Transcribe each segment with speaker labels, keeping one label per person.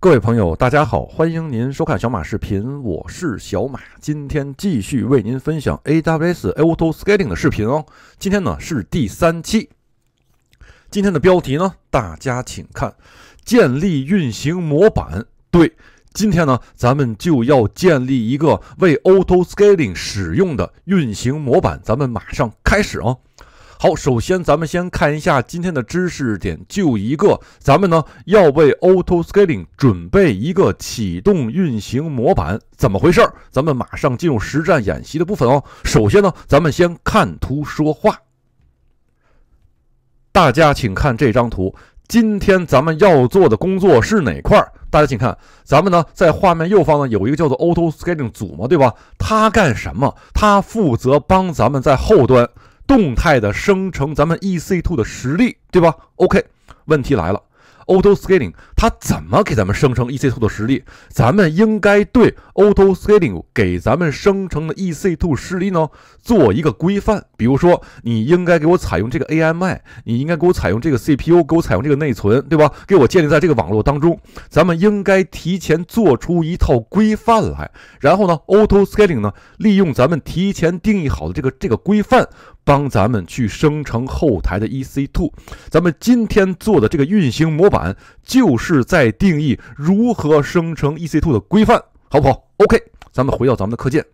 Speaker 1: 各位朋友，大家好，欢迎您收看小马视频，我是小马，今天继续为您分享 AWS Auto Scaling 的视频哦。今天呢是第三期，今天的标题呢，大家请看：建立运行模板。对，今天呢，咱们就要建立一个为 Auto Scaling 使用的运行模板，咱们马上开始哦。好，首先咱们先看一下今天的知识点，就一个，咱们呢要为 Auto Scaling 准备一个启动运行模板，怎么回事儿？咱们马上进入实战演习的部分哦。首先呢，咱们先看图说话。大家请看这张图，今天咱们要做的工作是哪块儿？大家请看，咱们呢在画面右方呢有一个叫做 Auto Scaling 组嘛，对吧？它干什么？它负责帮咱们在后端。动态的生成咱们 E C Two 的实力，对吧？OK，问题来了。Auto Scaling 它怎么给咱们生成 EC2 的实例？咱们应该对 Auto Scaling 给咱们生成的 EC2 实例呢做一个规范。比如说，你应该给我采用这个 AMI，你应该给我采用这个 CPU，给我采用这个内存，对吧？给我建立在这个网络当中。咱们应该提前做出一套规范来，然后呢，Auto Scaling 呢利用咱们提前定义好的这个这个规范，帮咱们去生成后台的 EC2。咱们今天做的这个运行模板。就是在定义如何生成 EC2 的规范，好不好？OK，咱们回到咱们的课件。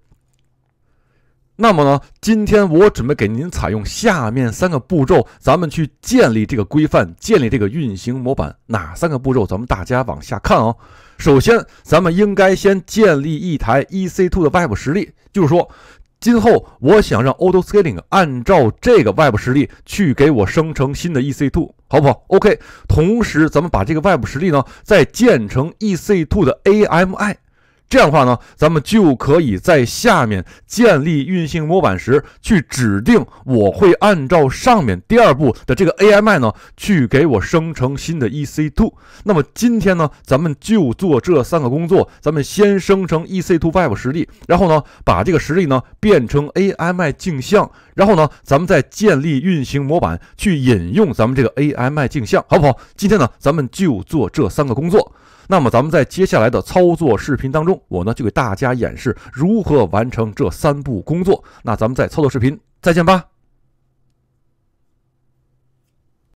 Speaker 1: 那么呢，今天我准备给您采用下面三个步骤，咱们去建立这个规范，建立这个运行模板。哪三个步骤？咱们大家往下看啊。首先，咱们应该先建立一台 EC2 的 Web 实例，就是说。今后我想让 Auto Scaling 按照这个 Web 实例去给我生成新的 EC2，好不好？OK，同时咱们把这个 Web 实例呢，再建成 EC2 的 AMI。这样的话呢，咱们就可以在下面建立运行模板时去指定，我会按照上面第二步的这个 AMI 呢去给我生成新的 EC2。那么今天呢，咱们就做这三个工作，咱们先生成 EC2 实例，然后呢把这个实例呢变成 AMI 镜像。然后呢，咱们再建立运行模板，去引用咱们这个 AMI 镜像，好不好？今天呢，咱们就做这三个工作。那么，咱们在接下来的操作视频当中，我呢就给大家演示如何完成这三步工作。那咱们在操作视频再见吧。